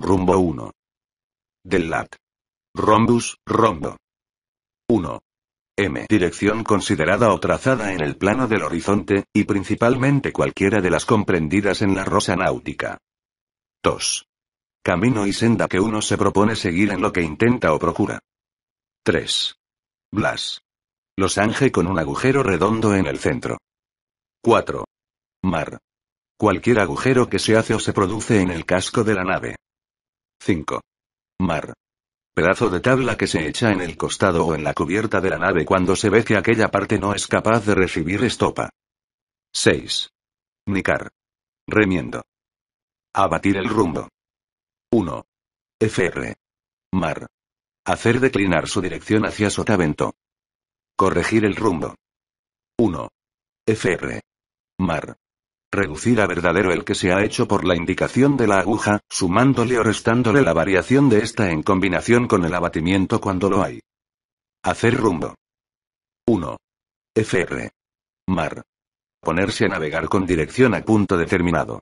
Rumbo 1. Del lat. Rombus, rombo. 1. M. Dirección considerada o trazada en el plano del horizonte, y principalmente cualquiera de las comprendidas en la rosa náutica. 2. Camino y senda que uno se propone seguir en lo que intenta o procura. 3. Blas. Losange con un agujero redondo en el centro. 4. Mar. Cualquier agujero que se hace o se produce en el casco de la nave. 5. Mar. Pedazo de tabla que se echa en el costado o en la cubierta de la nave cuando se ve que aquella parte no es capaz de recibir estopa. 6. Nicar. Remiendo. Abatir el rumbo. 1. FR. Mar. Hacer declinar su dirección hacia sotavento. Corregir el rumbo. 1. FR. Mar. Reducir a verdadero el que se ha hecho por la indicación de la aguja, sumándole o restándole la variación de esta en combinación con el abatimiento cuando lo hay. Hacer rumbo. 1. Fr. Mar. Ponerse a navegar con dirección a punto determinado.